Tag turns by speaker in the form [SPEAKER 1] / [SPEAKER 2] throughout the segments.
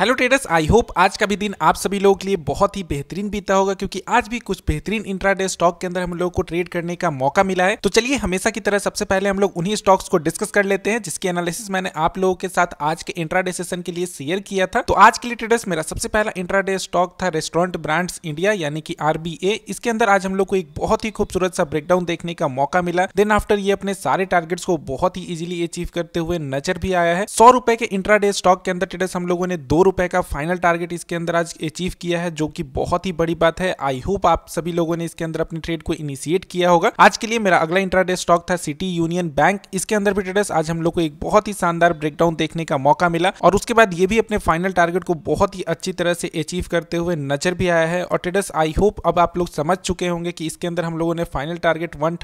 [SPEAKER 1] hello traders I hope आज का भी दिन आप सभी लोगों के लिए बहुत ही बेहतरीन बीता होगा क्योंकि आज भी कुछ बेहतरीन इंट्राडे स्टॉक के अंदर हम लोग को ट्रेड करने का मौका मिला है तो चलिए हमेशा की तरह सबसे पहले हम लोग उन्हीं स्टॉक्स को डिस्कस कर लेते हैं जिसकी एनालिसिस मैंने आप लोगों के साथ आज के इंट्राडे सेशन के लिए शेयर किया था तो आज के लिए ट्रेडर्स मेरा सबसे पहला इंट्राडे स्टॉक था रेस्टोरेंट ब्रांड्स इंडिया यानी कि आरबीए इसके अंदर आज हम लोग को एक बहुत ही खूबसूरत सा ब्रेकडाउन देखने का मौका मिला देन आफ्टर ये अपने सारे टारगेट्स को बहुत ही इजिली अचीव करते हुए नजर भी आया है सौ रुपए के इंट्राडे स्टॉक के अंदर ट्रेडर्स हम लोगों ने दो रुपए का फाइनल टारगेट इसके अंदर आज अचीव किया है जो कि बहुत ही बड़ी बात है आई होप आप सभी लोगों ने इसके अंदर अपनी ट्रेड को इनिशिएट किया होगा आज के लिए मेरा अगला इंट्राडे स्टॉक था सिटी यूनियन बैंक इसके अंदर भी ट्रेडर्स आज हम लोग को एक बहुत ही शानदार ब्रेकडाउन देखने का मौका मिला और उसके बाद ये भी अपने फाइनल टारगेट को बहुत ही अच्छी तरह से अचीव करते हुए नजर भी आया है और ट्रेडर्स आई होप अब आप लोग समझ चुके होंगे कि इसके अंदर हम लोगों ने फाइनल टारगेट वन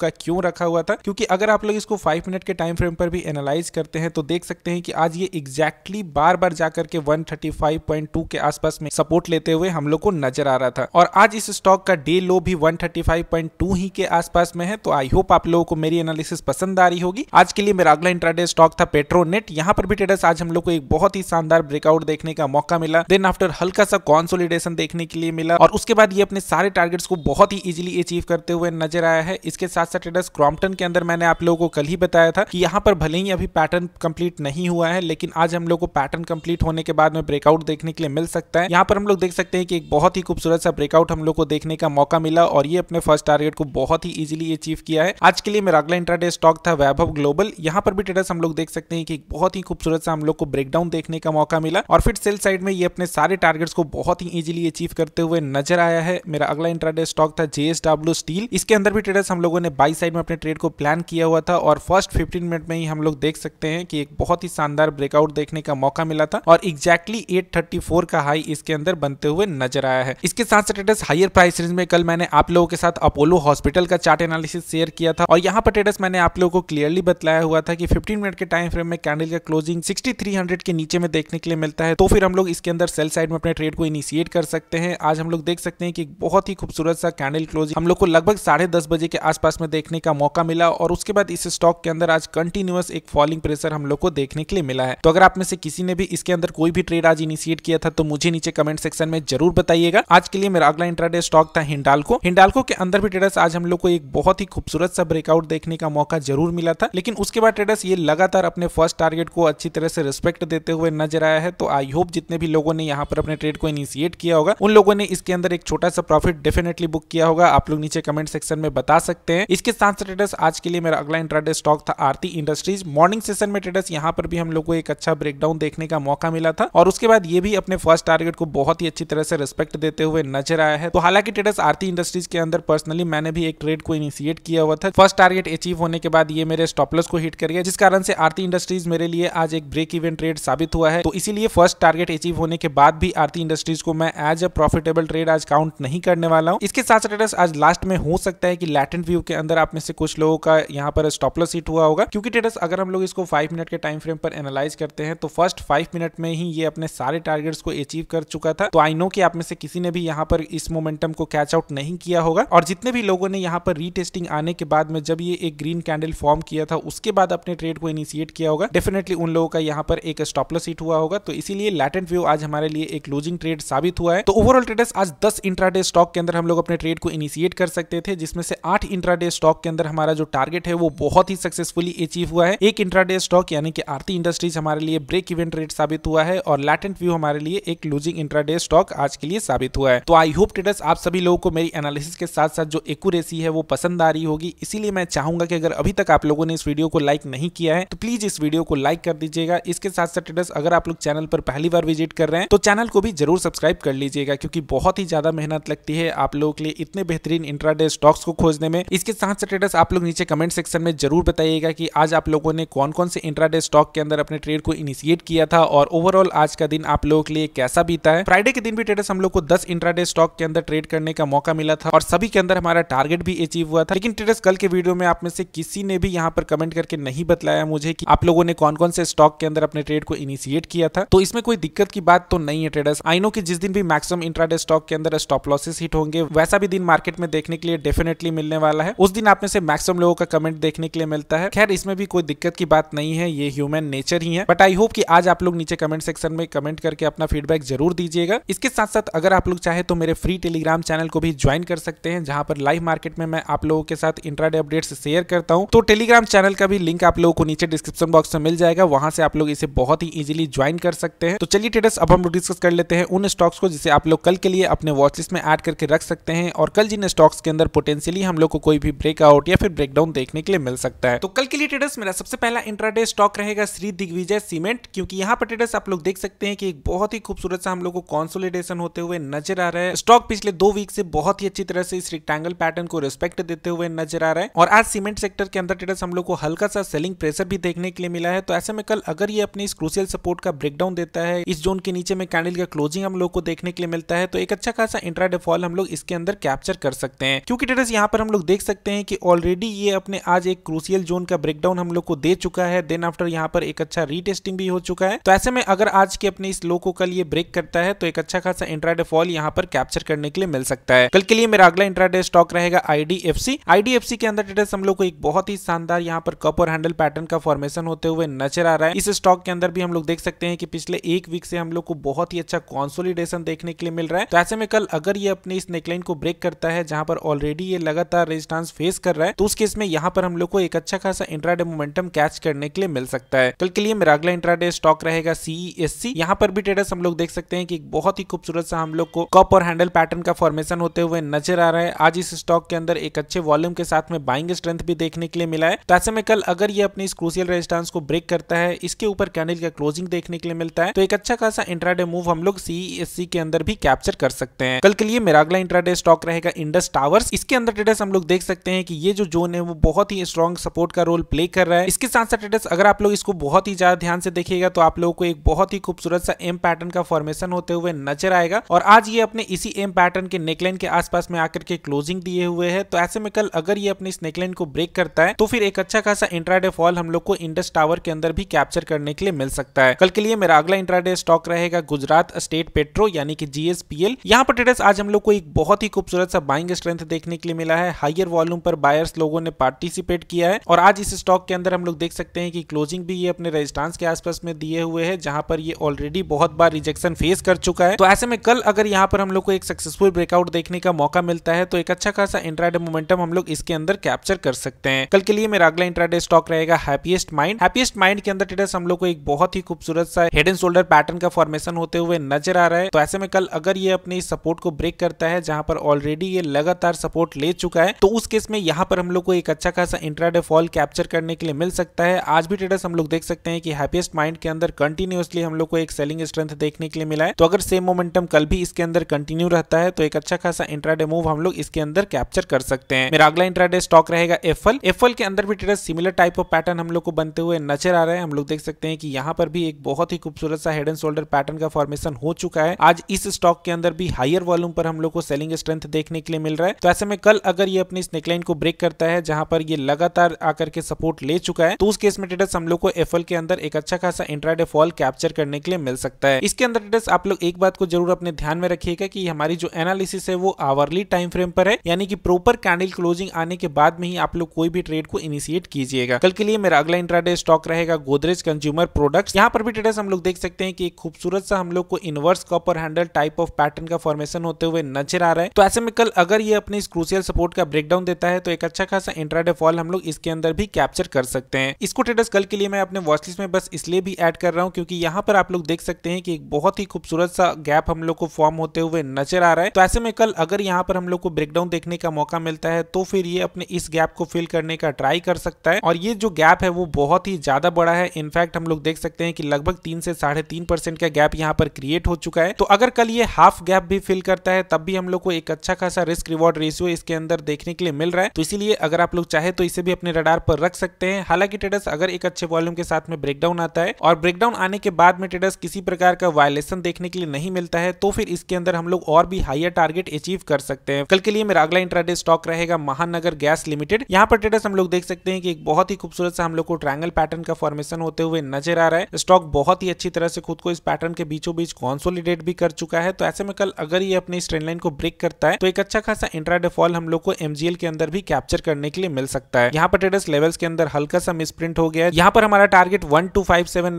[SPEAKER 1] का क्यों रखा हुआ था क्योंकि अगर आप लोग इसको फाइव मिनट के टाइम फ्रेम पर भी एनालाइज करते हैं तो देख सकते हैं कि आज ये एग्जैक्टली बार बार ऊपर जाकर के 135.2 के आसपास में सपोर्ट लेते हुए हम लोग को नजर आ रहा था और आज इस स्टॉक का डे लो भी 135.2 ही के आसपास में है तो आई होप आप लोगों को मेरी एनालिसिस पसंद आ रही होगी आज के लिए मेरा अगला इंट्राडे स्टॉक था पेट्रोनेट यहाँ पर भी ट्रेडर्स आज हम लोग को एक बहुत ही शानदार ब्रेकआउट देखने का मौका मिला देन आफ्टर हल्का सा कॉन्सोलिडेशन देखने के लिए मिला और उसके बाद ये अपने सारे टारगेट्स को बहुत ही इजिली अचीव करते हुए नजर आया है इसके साथ साथ ट्रेडर्स क्रॉम्पटन के अंदर मैंने आप लोगों को कल ही बताया था कि यहाँ पर भले ही अभी पैटर्न कंप्लीट नहीं हुआ है लेकिन आज हम लोग को पैटर्न कंप्लीट होने के बाद में ब्रेकआउट देखने के लिए मिल सकता है यहाँ पर हम लोग देख सकते हैं कि एक बहुत ही खूबसूरत सा ब्रेकआउट हम लोग को देखने का मौका मिला और ये अपने फर्स्ट टारगेट को बहुत ही इजिली अचीव किया है आज के लिए मेरा अगला इंट्राडे स्टॉक था वैभव ग्लोबल यहाँ पर भी ट्रेडर्स हम लोग देख सकते हैं कि बहुत ही खूबसूरत सा हम लोग को ब्रेकडाउन देखने का मौका मिला और फिर सेल साइड में ये अपने सारे टारगेट्स को बहुत ही इजिली अचीव करते हुए नजर आया है मेरा अगला इंट्राडे स्टॉक था जेएसडब्ल्यू स्टील इसके अंदर भी ट्रेडर्स हम लोगों ने बाई साइड में अपने ट्रेड को प्लान किया हुआ था और फर्स्ट फिफ्टीन मिनट में ही हम लोग देख सकते हैं कि एक बहुत ही शानदार ब्रेकआउट देखने का मौका मिला था और एग्जैक्टली exactly 834 का हाई इसके अंदर बनते हुए नजर आया है इसके साथ स्टेटस हायर प्राइस रेंज में कल मैंने आप लोगों के साथ अपोलो हॉस्पिटल का चार्ट एनालिसिस शेयर किया था और यहाँ पर स्टेटस मैंने आप लोगों को क्लियरली बताया हुआ था कि 15 मिनट के टाइम फ्रेम में कैंडल का क्लोजिंग 6300 के नीचे में देखने के लिए मिलता है तो फिर हम लोग इसके अंदर सेल साइड में अपने ट्रेड को इनिशिएट कर सकते हैं आज हम लोग देख सकते हैं कि बहुत ही खूबसूरत सा कैंडल क्लोजिंग हम लोग को लगभग साढ़े बजे के आसपास में देखने का मौका मिला और उसके बाद इस स्टॉक के अंदर आज कंटिन्यूस एक फॉलिंग प्रेशर हम लोग को देखने के लिए मिला है तो अगर आप में से किसी ने भी इसके अंदर कोई भी ट्रेड आज इनिशिएट किया था तो मुझे नीचे कमेंट सेक्शन में जरूर बताइएगा आज के लिए मेरा अगला इंट्राडे स्टॉक था हिंडालको हिंडालको के अंदर भी ट्रेडर्स आज हम लोग को एक बहुत ही खूबसूरत सा ब्रेकआउट देखने का मौका जरूर मिला था लेकिन उसके बाद ट्रेडर्स ये लगातार अपने फर्स्ट टारगेट को अच्छी तरह से रिस्पेक्ट देते हुए नजर आया है तो आई होप जितने भी लोगों ने यहाँ पर अपने ट्रेड को इनिशिएट किया होगा उन लोगों ने इसके अंदर एक छोटा सा प्रॉफिट डेफिनेटली बुक किया होगा आप लोग नीचे कमेंट सेक्शन में बता सकते हैं इसके साथ ट्रेडर्स आज के लिए मेरा अगला इंट्राडे स्टॉक था आरती इंडस्ट्रीज मॉर्निंग सेशन में ट्रेडर्स यहाँ पर भी हम लोग को एक अच्छा ब्रेकडाउन देखने का मौका मिला था और उसके बाद ये भी अपने फर्स्ट टारगेट को बहुत ही अच्छी तरह से रिस्पेक्ट देते हुए नजर आया है तो हालांकि ट्रेडर्स आरती इंडस्ट्रीज के अंदर पर्सनली मैंने भी एक ट्रेड को इनिशिएट किया हुआ था फर्स्ट टारगेट अचीव होने के बाद ये मेरे स्टॉपलस को हिट कर गया जिस कारण से आरती इंडस्ट्रीज मेरे लिए आज एक ब्रेक इवेंट ट्रेड साबित हुआ है तो इसीलिए फर्स्ट टारगेट अचीव होने के बाद भी आरती इंडस्ट्रीज को मैं एज अ प्रॉफिटेबल ट्रेड आज काउंट नहीं करने वाला हूँ इसके साथ ट्रेडर्स आज लास्ट में हो सकता है कि लैटेंट व्यू के अंदर आप में से कुछ लोगों का यहाँ पर स्टॉपलस हिट हुआ होगा क्योंकि ट्रेडर्स अगर हम लोग इसको फाइव मिनट के टाइम फ्रेम पर एनालाइज करते हैं तो फर्स्ट फाइव मिनट में ही ये अपने सारे टारगेट्स को अचीव कर चुका था तो आई नो कि आप में से किसी ने भी यहाँ पर इस मोमेंटम को कैच आउट नहीं किया होगा और जितने भी लोगों ने यहाँ पर रीटेस्टिंग आने के बाद में जब ये एक ग्रीन कैंडल फॉर्म किया था उसके बाद अपने ट्रेड को इनिशिएट किया होगा डेफिनेटली उन लोगों का यहाँ पर एक स्टॉपलस हिट हुआ होगा तो इसीलिए लैटेंट व्यू आज हमारे लिए एक लूजिंग ट्रेड साबित हुआ है तो ओवरऑल ट्रेडर्स आज दस इंट्राडे स्टॉक के अंदर हम लोग अपने ट्रेड को इनिशिएट कर सकते थे जिसमें से आठ इंट्राडे स्टॉक के अंदर हमारा जो टारगेट है वो बहुत ही सक्सेसफुली अचीव हुआ है एक इंट्राडे स्टॉक यानी कि आरती इंडस्ट्रीज हमारे लिए ब्रेक इवेंट रेट साबित साबित हुआ है और लैटेंट व्यू हमारे लिए एक लूजिंग इंट्राडे स्टॉक आज के लिए साबित हुआ है तो आई होप ट्रेडर्स आप सभी लोगों को मेरी एनालिसिस के साथ साथ जो एक्यूरेसी है वो पसंद आ रही होगी इसीलिए मैं चाहूंगा कि अगर अभी तक आप लोगों ने इस वीडियो को लाइक नहीं किया है तो प्लीज इस वीडियो को लाइक कर दीजिएगा इसके साथ साथ ट्रेडर्स अगर आप लोग चैनल पर पहली बार विजिट कर रहे हैं तो चैनल को भी जरूर सब्सक्राइब कर लीजिएगा क्योंकि बहुत ही ज्यादा मेहनत लगती है आप लोगों के लिए इतने बेहतरीन इंट्राडे स्टॉक्स को खोजने में इसके साथ साथ ट्रेडर्स आप लोग नीचे कमेंट सेक्शन में जरूर बताइएगा कि आज आप लोगों ने कौन कौन से इंट्राडे स्टॉक के अंदर अपने ट्रेड को इनिशिएट किया था और ओवरऑल आज का दिन आप लोगों के लिए कैसा बीता है फ्राइडे के दिन भी ट्रेडर्स हम लोग को दस इंट्राडे स्टॉक के अंदर ट्रेड करने का मौका मिला था और सभी के अंदर हमारा टारगेट भी अचीव हुआ था लेकिन ट्रेडर्स कल के वीडियो में आप में से किसी ने भी यहाँ पर कमेंट करके नहीं बताया मुझे की आप लोगों ने कौन कौन से स्टॉक के अंदर अपने ट्रेड को इनिशिएट किया था तो इसमें कोई दिक्कत की बात तो नहीं है ट्रेडर्स आई नो की जिस दिन भी मैक्सिमम इंट्राडे स्टॉक के अंदर स्टॉप लॉसेस हिट होंगे वैसा भी दिन मार्केट में देखने के लिए डेफिनेटली मिलने वाला है उस दिन आप में से मैक्सिमम लोगों का कमेंट देखने के लिए मिलता है खैर इसमें भी कोई दिक्कत की बात नहीं है ये ह्यूमन नेचर ही है बट आई होप कि आज आप लोग नीचे कमेंट सेक्शन में कमेंट करके अपना फीडबैक जरूर दीजिएगा इसके साथ साथ अगर आप लोग चाहे तो मेरे फ्री टेलीग्राम चैनल को भी ज्वाइन कर सकते हैं जहां पर लाइव मार्केट में मैं आप लोगों के साथ इंट्राडे अपडेट्स शेयर करता हूं तो टेलीग्राम चैनल का भी लिंक आप लोगों को नीचे डिस्क्रिप्शन बॉक्स में मिल जाएगा वहां से आप लोग इसे बहुत ही इजिली ज्वाइन कर सकते हैं तो चलिए ट्रेडर्स अब हम लोग डिस्कस कर लेते हैं उन स्टॉक्स को जिसे आप लोग कल के लिए अपने वॉचलिस्ट में एड करके रख सकते हैं और कल जिन स्टॉक्स के अंदर पोटेंशियली हम लोग को कोई भी ब्रेकआउट या फिर ब्रेकडाउन देखने के लिए मिल सकता है तो कल के लिए ट्रेडर्स मेरा सबसे पहला इंट्राडे स्टॉक रहेगा श्री दिग्विजय सीमेंट क्योंकि यहाँ पर ट्रेडर्स आप लोग देख सकते हैं कि एक बहुत ही खूबसूरत सा हम लोग को कॉन्सोलिडेशन होते हुए नजर आ रहा है स्टॉक पिछले दो वीक से बहुत ही अच्छी तरह से इस रिक्टेंगल पैटर्न को रिस्पेक्ट देते हुए नजर आ रहा है और आज सीमेंट सेक्टर के अंदर ट्रेडर्स हम लोग को हल्का सा सेलिंग प्रेशर भी देखने के लिए मिला है तो ऐसे में कल अगर ये अपनी इस क्रूसियल सपोर्ट का ब्रेकडाउन देता है इस जोन के नीचे में कैंडल का क्लोजिंग हम लोग को देखने के लिए मिलता है तो एक अच्छा खासा इंट्रा डिफॉल हम लोग इसके अंदर कैप्चर कर सकते हैं क्योंकि ट्रेडर्स यहाँ पर हम लोग देख सकते हैं कि ऑलरेडी ये अपने आज एक क्रूसियल जोन का ब्रेकडाउन हम लोग को दे चुका है देन आफ्टर यहाँ पर एक अच्छा रीटेस्टिंग भी हो चुका है तो ऐसे में अगर आज की अपनी इस लो को कल ये ब्रेक करता है तो एक अच्छा खासा इंट्राडे फॉल यहाँ पर कैप्चर करने के लिए मिल सकता है कल के लिए मेरा अगला इंट्राडे स्टॉक रहेगा आईडीएफसी आईडीएफसी के अंदर टेटस हम लोग को एक बहुत ही शानदार यहाँ पर कप और हैंडल पैटर्न का फॉर्मेशन होते हुए नजर आ रहा है इस स्टॉक के अंदर भी हम लोग देख सकते हैं कि पिछले एक वीक से हम लोग को बहुत ही अच्छा कॉन्सोलिडेशन देखने के लिए मिल रहा है तो ऐसे में कल अगर ये अपने इस नेकलाइन को ब्रेक करता है जहां पर ऑलरेडी ये लगातार रेजिस्टेंस फेस कर रहा है तो उस केस में यहाँ पर हम लोग को एक अच्छा खासा इंट्राडे मोमेंटम कैच करने के लिए मिल सकता है कल के लिए मेरा अगला इंट्राडे स्टॉक रहेगा जाएगा सीईएससी यहाँ पर भी ट्रेडर्स हम लोग देख सकते हैं कि बहुत ही खूबसूरत सा हम लोग को कप और हैंडल पैटर्न का फॉर्मेशन होते हुए नजर आ रहा है आज इस स्टॉक के अंदर एक अच्छे वॉल्यूम के साथ में बाइंग स्ट्रेंथ भी देखने के लिए मिला है तो ऐसे में कल अगर ये अपनी क्रूसियल रेजिस्टेंस को ब्रेक करता है इसके ऊपर कैंडल का क्लोजिंग देखने के लिए मिलता है तो एक अच्छा खासा इंट्राडे मूव हम लोग सीईएससी के अंदर भी कैप्चर कर सकते हैं कल के लिए मेरा अगला इंट्राडे स्टॉक रहेगा इंडस टावर्स इसके अंदर ट्रेडर्स हम लोग देख सकते हैं कि ये जो जोन है वो बहुत ही स्ट्रॉन्ग सपोर्ट का रोल प्ले कर रहा है इसके साथ साथ ट्रेडर्स अगर आप लोग इसको बहुत ही ज्यादा ध्यान से देखिएगा तो आप लोगों आपको एक बहुत ही खूबसूरत सा एम पैटर्न का फॉर्मेशन होते हुए नजर आएगा और आज ये अपने इसी एम पैटर्न के नेकलाइन के आसपास में आकर के क्लोजिंग दिए हुए है तो ऐसे में कल अगर ये अपने इस नेकलाइन को ब्रेक करता है तो फिर एक अच्छा खासा इंट्राडे फॉल हम लोग को इंडस टावर के अंदर भी कैप्चर करने के लिए मिल सकता है कल के लिए मेरा अगला इंट्राडे स्टॉक रहेगा गुजरात स्टेट पेट्रो यानी कि जीएसपीएल यहाँ पर ट्रेडर्स आज हम लोग को एक बहुत ही खूबसूरत सा बाइंग स्ट्रेंथ देखने के लिए मिला है हाइयर वॉल्यूम पर बायर्स लोगों ने पार्टिसिपेट किया है और आज इस स्टॉक के अंदर हम लोग देख सकते हैं कि क्लोजिंग भी ये अपने रेजिस्टांस के आसपास में दिए हुए हैं है जहां पर ये ऑलरेडी बहुत बार रिजेक्शन फेस कर चुका है तो ऐसे में कल अगर यहाँ पर हम लोग को एक सक्सेसफुल ब्रेकआउट देखने का मौका मिलता है तो एक अच्छा खासा इंट्राडे मोमेंटम हम लोग इसके अंदर कैप्चर कर सकते हैं कल के लिए मेरा अगला इंट्राडे स्टॉक रहेगा हैप्पीएस्ट माइंड हैप्पीएस्ट माइंड के अंदर ट्रेडर्स हम लोग को एक बहुत ही खूबसूरत सा हेड एंड शोल्डर पैटर्न का फॉर्मेशन होते हुए नजर आ रहा है तो ऐसे में कल अगर ये अपने सपोर्ट को ब्रेक करता है जहां पर ऑलरेडी ये लगातार सपोर्ट ले चुका है तो उस केस में यहाँ पर हम लोग को एक अच्छा खासा इंट्राडे फॉल कैप्चर करने के लिए मिल सकता है आज भी ट्रेडर्स हम लोग देख सकते हैं कि हैप्पीएस्ट माइंड के अंदर कंटिन्यू कंटिन्यूसली हम लोग को एक सेलिंग स्ट्रेंथ देखने के लिए मिला है तो अगर सेम मोमेंटम कल भी इसके अंदर कंटिन्यू रहता है तो एक अच्छा खासा इंट्राडे मूव हम लोग इसके अंदर कैप्चर कर सकते हैं मेरा अगला इंट्राडे स्टॉक रहेगा एफएल एफएल के अंदर भी trade similar type of pattern हम लोग को बनते हुए नजर आ रहे हैं हम लोग देख सकते हैं कि यहाँ पर भी एक बहुत ही खूबसूरत सा हेड एंड शोल्डर पैटर्न का फॉर्मेशन हो चुका है आज इस स्टॉक के अंदर भी हायर वॉल्यूम पर हम लोग को सेलिंग स्ट्रेंथ देखने के लिए मिल रहा है तो ऐसे में कल अगर ये अपनी इस नेकलाइन को ब्रेक करता है जहां पर ये लगातार आकर के सपोर्ट ले चुका है तो उस केस में ट्रेडर्स हम लोग को एफएल के अंदर एक अच्छा खासा इंट्राडे फॉर कॉल कैप्चर करने के लिए मिल सकता है इसके अंदर आप लोग एक बात को जरूर अपने ध्यान में रखिएगा कि हमारी जो एनालिसिस है वो आवरली टाइम फ्रेम पर है यानी कि प्रॉपर कैंडल क्लोजिंग आने के बाद में ही आप लोग कोई भी ट्रेड को इनिशिएट कीजिएगा कल के लिए मेरा अगला इंट्राडे स्टॉक रहेगा गोदरेज कंज्यूमर प्रोडक्ट्स यहाँ पर भी ट्रेडर्स हम लोग देख सकते हैं कि एक खूबसूरत सा हम लोग को inverse copper handle type of pattern का फॉर्मेशन होते हुए नजर आ रहा है तो ऐसे में कल अगर ये अपने क्रूसियल सपोर्ट का ब्रेकडाउन देता है तो एक अच्छा खासा इंट्राडे फॉल हम लोग इसके अंदर भी कैप्चर कर सकते हैं इसको ट्रेडर्स कल के लिए मैं अपने वॉचलिस्ट में बस इसलिए भी एड कर रहा हूँ हूँ क्योंकि यहाँ पर आप लोग देख सकते हैं कि एक बहुत ही खूबसूरत सा गैप हम लोग को फॉर्म होते हुए नजर आ रहा है तो ऐसे में कल अगर यहाँ पर हम लोग को ब्रेकडाउन देखने का मौका मिलता है तो फिर ये अपने इस गैप को फिल करने का ट्राई कर सकता है और ये जो गैप है वो बहुत ही ज्यादा बड़ा है इनफैक्ट हम लोग देख सकते हैं कि लगभग तीन से साढ़े तीन परसेंट का गैप यहाँ पर क्रिएट हो चुका है तो अगर कल ये हाफ गैप भी फिल करता है तब भी हम लोग को एक अच्छा खासा रिस्क रिवॉर्ड रेशियो इसके अंदर देखने के लिए मिल रहा है तो इसीलिए अगर आप लोग चाहे तो इसे भी अपने रडार पर रख सकते हैं हालांकि ट्रेडर्स अगर एक अच्छे वॉल्यूम के साथ में ब्रेकडाउन आता है और ब्रेकडाउन आने के बाद में ट्रेडर्स किसी प्रकार का वायलेशन देखने के लिए नहीं मिलता है तो फिर इसके अंदर हम लोग और भी हाइयर टारगेट अचीव कर सकते हैं कल के लिए मेरा अगला इंट्राडे स्टॉक रहेगा महानगर गैस लिमिटेड यहाँ पर ट्रेडर्स हम लोग देख सकते हैं कि एक बहुत ही खूबसूरत सा हम लोग को ट्रायंगल पैटर्न का फॉर्मेशन होते हुए नजर आ रहा है स्टॉक बहुत ही अच्छी तरह से खुद को इस पैटर्न के बीचों बीच कॉन्सोलिडेट भी कर चुका है तो ऐसे में कल अगर ये अपनी स्ट्रेन लाइन को ब्रेक करता है तो एक अच्छा खासा इंट्राडे फॉल हम लोग को एमजीएल के अंदर भी कैप्चर करने के लिए मिल सकता है यहाँ पर ट्रेडर्स लेवल्स के अंदर हल्का सा मिसप्रिंट हो गया यहाँ पर हमारा टारगेट वन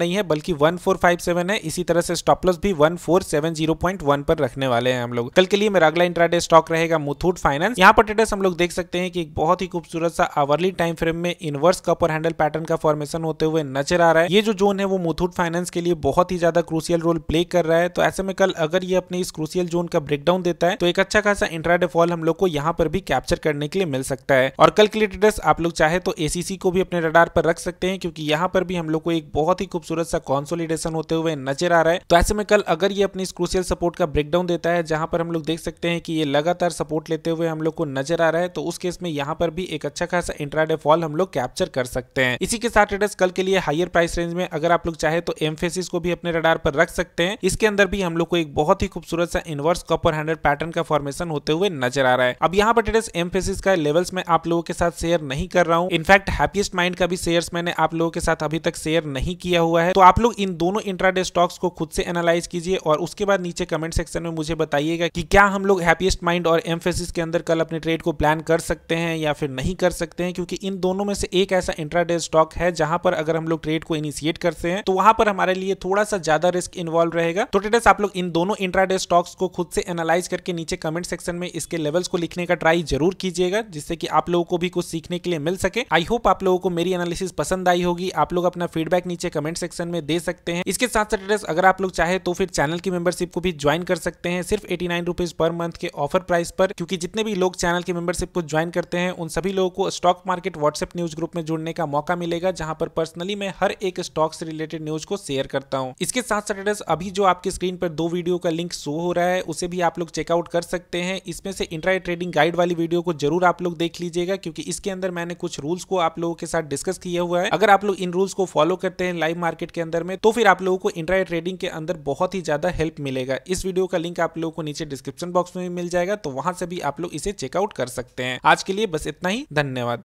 [SPEAKER 1] नहीं है बल्कि कि 1457 है इसी तरह से स्टॉप लॉस भी 1470.1 पर रखने वाले हैं हम लोग कल के लिए मेरा अगला इंट्राडे स्टॉक रहेगा मुथूट फाइनेंस यहाँ पर टेटस हम लोग देख सकते हैं कि बहुत ही खूबसूरत सा अवर्ली टाइम फ्रेम में इनवर्स कपर हैंडल पैटर्न का फॉर्मेशन होते हुए नजर आ रहा है ये जो जोन है वो मुथूट फाइनेंस के लिए बहुत ही ज्यादा क्रूसियल रोल प्ले कर रहा है तो ऐसे में कल अगर ये अपने इस क्रूसियल जोन का ब्रेकडाउन देता है तो एक अच्छा खासा इंट्राडे फॉल हम लोग को यहाँ पर भी कैप्चर करने के लिए मिल सकता है और कल के लिए ट्रेडर्स आप लोग चाहे तो एसीसी को भी अपने रडार पर रख सकते हैं क्योंकि यहाँ पर भी हम लोग को एक बहुत ही खूबसूरत सा कॉन्सोलिडेशन होते हुए नजर आ रहा है तो ऐसे में कल अगर ये अपनी क्रूसियल सपोर्ट का ब्रेकडाउन देता है जहां पर हम लोग देख सकते हैं कि ये लगातार सपोर्ट लेते हुए हम लोग को नजर आ रहा है तो उस केस में यहाँ पर भी एक अच्छा खासा इंट्राडे फॉल हम लोग कैप्चर कर सकते हैं इसी के साथ ट्रेडर्स कल के लिए हायर प्राइस रेंज में अगर आप लोग चाहे तो एम्फेसिस को भी अपने रडार पर रख सकते हैं इसके अंदर भी हम लोग को एक बहुत ही खूबसूरत सा इनवर्स कॉपर हैंडल पैटर्न का फॉर्मेशन होते हुए नजर आ रहा है अब यहाँ पर ट्रेडर्स एम्फेसिस का लेवल्स में आप लोगों के साथ शेयर नहीं कर रहा हूँ इनफैक्ट हैप्पीएस्ट माइंड का भी शेयर मैंने आप लोगों के साथ अभी तक शेयर नहीं किया हुआ है तो आप लोग लोग इन दोनों इंट्राडे स्टॉक्स को खुद से एनालाइज कीजिए और उसके बाद नीचे कमेंट सेक्शन में मुझे बताइएगा कि क्या हम लोग हैप्पीस्ट माइंड और एम्फेसिस के अंदर कल अपने ट्रेड को प्लान कर सकते हैं या फिर नहीं कर सकते हैं क्योंकि इन दोनों में से एक ऐसा इंट्राडे स्टॉक है जहां पर अगर हम लोग ट्रेड को इनिशिएट करते हैं तो वहां पर हमारे लिए थोड़ा सा ज्यादा रिस्क इन्वॉल्व रहेगा तो ट्रेडर्स आप लोग इन दोनों इंट्राडे स्टॉक्स को खुद से एनालाइज करके नीचे कमेंट सेक्शन में इसके लेवल्स को लिखने का ट्राई जरूर कीजिएगा जिससे कि आप लोगों को भी कुछ सीखने के लिए मिल सके आई होप आप लोगों को मेरी एनालिसिस पसंद आई होगी आप लोग अपना फीडबैक नीचे कमेंट सेक्शन में दे सकते हैं इसके साथ साथ ड्रेस अगर आप लोग चाहे तो फिर चैनल की मेंबरशिप को भी ज्वाइन कर सकते हैं सिर्फ एटी नाइन रुपीज पर मंथ के ऑफर प्राइस पर क्योंकि जितने भी लोग चैनल की मेंबरशिप को ज्वाइन करते हैं उन सभी लोगों को stock market WhatsApp news group में जुड़ने का मौका मिलेगा जहां पर पर्सनली मैं हर एक स्टॉक से रिलेटेड न्यूज को शेयर करता हूँ इसके साथ साथ ड्रेस अभी जो आपकी स्क्रीन पर दो वीडियो का लिंक शो हो रहा है उसे भी आप लोग चेकआउट कर सकते हैं इसमें से इंट्रा ट्रेडिंग गाइड वाली वीडियो को जरूर आप लोग देख लीजिएगा क्योंकि इसके अंदर मैंने कुछ रूल्स को आप लोगों के साथ डिस्कस किया हुआ है अगर आप लोग इन रूल्स को फॉलो करते हैं लाइव मार्केट के अंदर में तो फिर आप लोगों को इंट्राइड ट्रेडिंग के अंदर बहुत ही ज़्यादा हेल्प मिलेगा इस वीडियो का लिंक आप लोगों को नीचे डिस्क्रिप्शन बॉक्स में भी मिल जाएगा तो वहां से भी आप लोग इसे चेकआउट कर सकते हैं आज के लिए बस इतना ही धन्यवाद